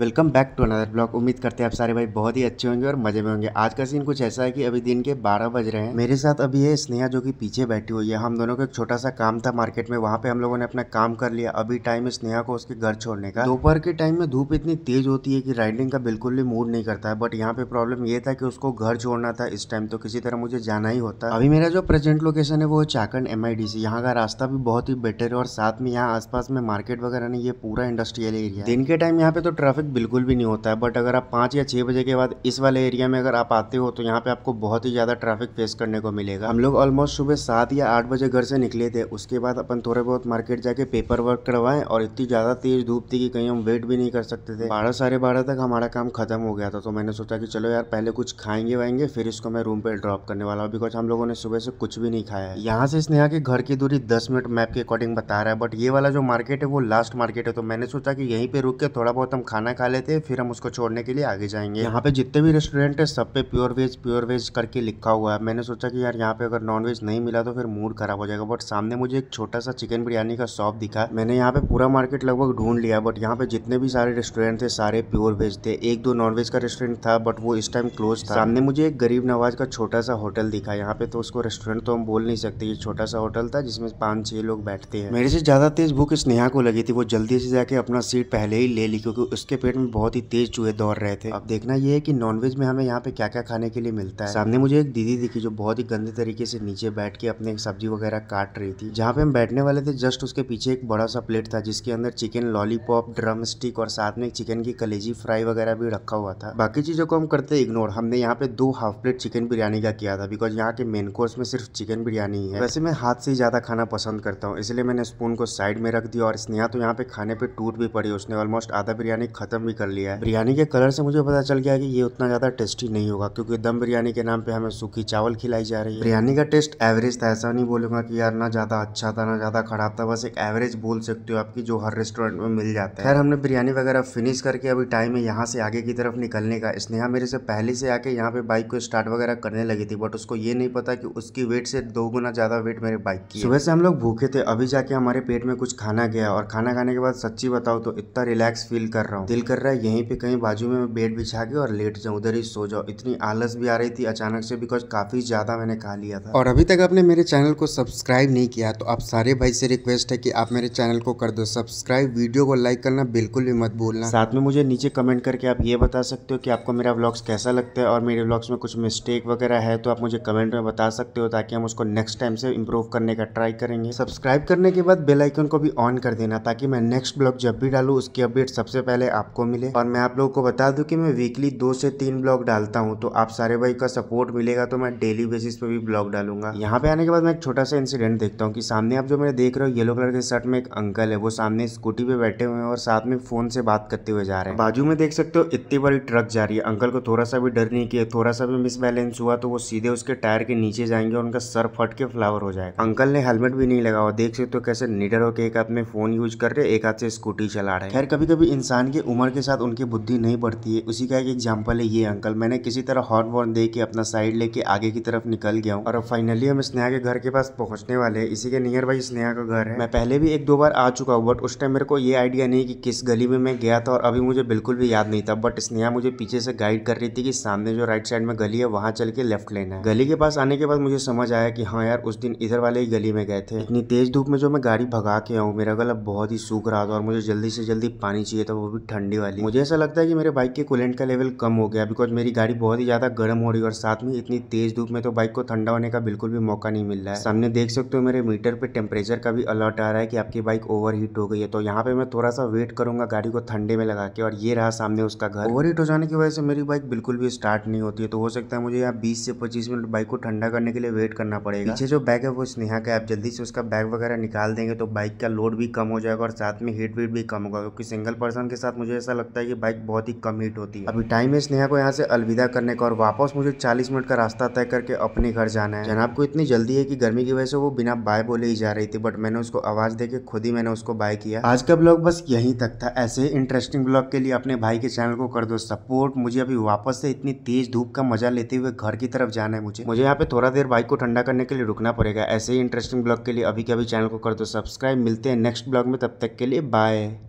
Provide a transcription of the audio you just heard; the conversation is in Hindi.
welcome back to another blog उम्मीद करते हैं आप सारे भाई बहुत ही अच्छे होंगे और मजे में होंगे आज का सीन कुछ ऐसा है कि अभी दिन के 12 बज रहे हैं मेरे साथ अभी है स्नेहा जो कि पीछे बैठी हुई है हम दोनों का एक छोटा सा काम था मार्केट में वहाँ पे हम लोगों ने अपना काम कर लिया अभी टाइम है स्नेहा को उसके घर छोड़ने का दोपहर के टाइम में धूप इतनी तेज होती है कि राइडिंग का बिल्कुल भी मूड नहीं करता है बट यहाँ पे प्रॉब्लम ये था कि उसको घर छोड़ना था इस टाइम तो किसी तरह मुझे जाना ही होता अभी मेरा जो प्रेजेंट लोकेशन है वो है चाकंड एम आई यहाँ का रास्ता भी बहुत ही बेटर है और साथ में यहाँ पास में मार्केट वगैरह नहीं ये पूरा इंडस्ट्रियल एरिया दिन के टाइम यहाँ पे तो ट्रैफिक बिल्कुल भी नहीं होता है बट अगर आप पाँच या छः बजे के बाद इस वाले एरिया में अगर आप आते हो तो यहाँ पे आपको बहुत ही ज़्यादा ट्रैफिक फेस करने को मिलेगा हम लोग ऑलमोस्ट सुबह सात या आठ बजे घर से निकले थे उसके बाद अपन थोड़े बहुत मार्केट जाके पेपर वर्क करवाएं और इतनी ज़्यादा तेज धूप थी कि कहीं हम वेट भी नहीं कर सकते थे बारह साढ़े बारह तक हमारा काम खत्म हो गया था तो मैंने सोचा कि चलो यार पहले कुछ खाएंगे वाएंगे फिर इसको मैं रूम पर ड्रॉप करने वाला हूँ बिकॉज हम लोगों ने सुबह से कुछ भी नहीं खाया है यहाँ से स्नेहा के घर की दूरी दस मिनट मैप के अकॉर्डिंग बता रहा है बट ये वाला जो मार्केट है वो लास्ट मार्केट है तो मैंने सोचा कि यहीं पर रुक के थोड़ा बहुत हम खाना खा लेते हैं फिर हम उसको छोड़ने के लिए आगे जाएंगे यहाँ पे जितने भी रेस्टोरेंट है सब पे प्योर वेज प्योर वेज करके लिखा हुआ है मैंने सोचा कि यार यहाँ पे अगर नॉन वेज नहीं मिला तो फिर मूड खराब हो जाएगा बट सामने मुझे एक छोटा सा चिकन बिरयानी का शॉप दिखा मैंने यहाँ पे पूरा मार्केट लगभग ढूंढ लिया बट यहाँ पे जितने भी सारे रेस्टोरेंट थे सारे प्योर वेज थे एक दो नॉन वेज का रेस्टोरेंट था बट वो इस टाइम क्लोज था सामने मुझे एक गरीब नवाज का छोटा सा होटल दिखा यहाँ पे तो उसको रेस्टोरेंट तो हम बोल नहीं सकते ये छोटा सा होटल था जिसमें पांच छह लोग बैठते हैं मेरे से ज्यादा तेज भूख स्नेहा को लगी थी वो जल्दी से जाके अपना सीट पहले ही ले ली क्योंकि उसके पेट में बहुत ही तेज चूहे दौड़ रहे थे अब देखना यह है कि नॉनवेज में हमें यहाँ पे क्या क्या खाने के लिए मिलता है सामने मुझे एक दीदी दिखी जो बहुत ही गंदे तरीके से नीचे बैठ के अपने सब्जी वगैरह काट रही थी जहाँ पे हम बैठने वाले थे जस्ट उसके पीछे एक बड़ा सा प्लेट था जिसके अंदर चिकन लॉलीपॉप ड्रम स्टिक और साथ में चिकन की कलेजी फ्राई वगैरह भी रखा हुआ था बाकी चीजों को हम करते इग्नोर हमने यहाँ पे दो हाफ प्लेट चिकन बिरयानी का किया था बिकॉज यहाँ के मेन कोर्स में सिर्फ चिकन बिरयानी ही है वैसे मैं हाथ से ज्यादा खाना पसंद करता हूँ इसलिए मैंने स्पून को साइड में रख दिया और स्नेहा तो यहाँ पे खाने पे टूट भी पड़ी उसने ऑलमोस्ट आधा बिरयानी खत्म ख़त्म भी कर लिया है बिरयानी के कलर से मुझे पता चल गया कि ये उतना ज़्यादा टेस्टी नहीं होगा क्योंकि दम बिरयानी के नाम पे हमें सूखी चावल खिलाई जा रही है बिरयानी का टेस्ट एवरेज था ऐसा नहीं बोलूंगा कि यार ना ज़्यादा अच्छा था ना ज़्यादा खराब था बस एक एवरेज बोल सकते हो आपकी जो हर रेस्टोरेंट में मिल जाता है खैर हमने बिरयानी वगैरह फिनिश करके अभी टाइम है यहाँ से आगे की तरफ निकलने का स्नेहा मेरे से पहले से आके यहाँ पे बाइक को स्टार्ट वगैरह करने लगी थी बट उसको ये नहीं पता की उसकी वेट से दो गुना ज़्यादा वेट मेरे बाइक की सुबह से हम लोग भूखे थे अभी जाके हमारे पेट में कुछ खाना गया और खाना खाने के बाद सच्ची बताओ तो इतना रिलैक्स फील कर रहा हूँ दिल कर रहा है यहीं पे कहीं बाजू में मैं बेड बिछा के और लेट जाऊँ उधर ही सो जाओ इतनी आलस भी आ रही थी अचानक से बिकॉज काफ़ी ज़्यादा मैंने खा लिया था और अभी तक आपने मेरे चैनल को सब्सक्राइब नहीं किया तो आप सारे भाई से रिक्वेस्ट है कि आप मेरे चैनल को कर दो सब्सक्राइब वीडियो को लाइक करना बिल्कुल भी मत भूलना साथ में मुझे नीचे कमेंट करके आप ये बता सकते हो कि आपको मेरा ब्लॉग्स कैसा लगता है और मेरे ब्लॉग्स में कुछ मिस्टेक वगैरह है तो आप मुझे कमेंट में बता सकते हो ताकि हम उसको नेक्स्ट टाइम से इम्प्रूव करने का ट्राई करेंगे सब्सक्राइब करने के बाद बेलाइकन को भी ऑन कर देना ताकि मैं नेक्स्ट ब्लॉग जब भी डालू उसकी अपडेट सबसे पहले आप आपको मिले और मैं आप लोगों को बता दूं कि मैं वीकली दो से तीन ब्लॉग डालता हूँ तो आप सारे भाई का सपोर्ट मिलेगा तो मैं डेली बेसिस पे भी ब्लॉग डालूंगा यहाँ पे आने के बाद मैं एक छोटा सा इंसिडेंट देखता हूँ कि सामने आप जो मेरे देख रहे हो येलो कलर के शर्ट में एक अंकल है वो सामने स्कूटी पे बैठे हुए हैं और साथ में फोन से बात करते हुए जा रहे हैं बाजू में देख सकते हो इतनी बड़ी ट्रक जा रही है अंकल को थोड़ा सा भी डर नहीं किया थोड़ा सा भी मिसबैलेंस हुआ तो वो सीधे उसके टायर के नीचे जाएंगे और उनका सर फट के फ्लावर हो जाएगा अंकल ने हेलमेट भी नहीं लगा हुआ देख सकते हो कैसे निडर होकर एक हाथ में फोन यूज कर रहे एक हाथ से स्कूटी चला रहे खैर कभी कभी इंसान की उम्र के साथ उनकी बुद्धि नहीं बढ़ती है उसी का एक एग्जाम्पल है ये अंकल मैंने किसी तरह हॉर्न वॉर्न दे के अपना साइड लेके आगे की तरफ निकल गया हूँ और फाइनली हम स्नेहा के घर के पास पहुंचने वाले हैं इसी के नियर बाई स्नेहा का घर है मैं पहले भी एक दो बार आ चुका हूँ बट उस टाइम मेरे को ये आइडिया नहीं कि किस गली में मैं गया था और अभी मुझे बिल्कुल भी याद नहीं था बट स्नेहा मुझे पीछे से गाइड कर रही थी कि सामने जो राइट साइड में गली है वहाँ चल के लेफ्ट लेना है गली के पास आने के बाद मुझे समझ आया कि हाँ यार उस दिन इधर वाले ही गली में गए थे इतनी तेज धूप में जो मैं गाड़ी भगा के आऊँ मेरा गला बहुत ही सूख रहा था और मुझे जल्दी से जल्दी पानी चाहिए था वो भी ठंड ठंडी वाली मुझे ऐसा लगता है कि मेरे बाइक के कूलेंट का लेवल कम हो गया बिकॉज मेरी गाड़ी बहुत ही ज़्यादा गर्म हो रही है और साथ में इतनी तेज़ धूप में तो बाइक को ठंडा होने का बिल्कुल भी मौका नहीं मिल रहा है सामने देख सकते हो मेरे मीटर पे टेम्परेचर का भी अलर्ट आ रहा है कि आपकी बाइक ओवर हीट हो गई है तो यहाँ पे मैं थोड़ा सा वेट करूंगा गाड़ी को ठंडे में लगा के और ये रहा सामने उसका घर ओवर हीट हो जाने की वजह से मेरी बाइक बिल्कुल भी स्टार्ट नहीं होती है तो हो सकता है मुझे यहाँ बीस से पच्चीस मिनट बाइक को ठंडा करने के लिए वेट करना पड़ेगा पीछे जो बैग है वो स्नेहा का आप जल्दी से उसका बैग वगैरह निकाल देंगे तो बाइक का लोड भी कम हो जाएगा और साथ में हीट वीट भी कम होगा क्योंकि सिंगल पर्सन के साथ मुझे ऐसा लगता है कि बाइक बहुत ही कम हीट होती है अभी टाइम है स्नेहा को यहाँ से अलविदा करने का और वापस मुझे चालीस मिनट का रास्ता तय करके अपने घर जाना है जनाब को इतनी जल्दी है कि गर्मी की वजह से वो बिना बाय बोले ही जा रही थी बट मैंने उसको आवाज देके खुद ही मैंने उसको बाय किया आज का ब्लॉग बस यही तक था ऐसे ही इंटरेस्टिंग ब्लॉग के लिए अपने भाई के चैनल को कर दो सपोर्ट मुझे अभी वापस से इतनी तेज धूप का मजा लेते हुए घर की तरफ जाना है मुझे मुझे यहाँ पे थोड़ा देर बाइक को ठंडा करने के लिए रुकना पड़ेगा ऐसे ही इंटरेस्टिंग ब्लॉग के लिए अभी के अभी चैनल को कर दो सब्सक्राइब मिलते हैं नेक्स्ट ब्लॉग में तब तक के लिए बाय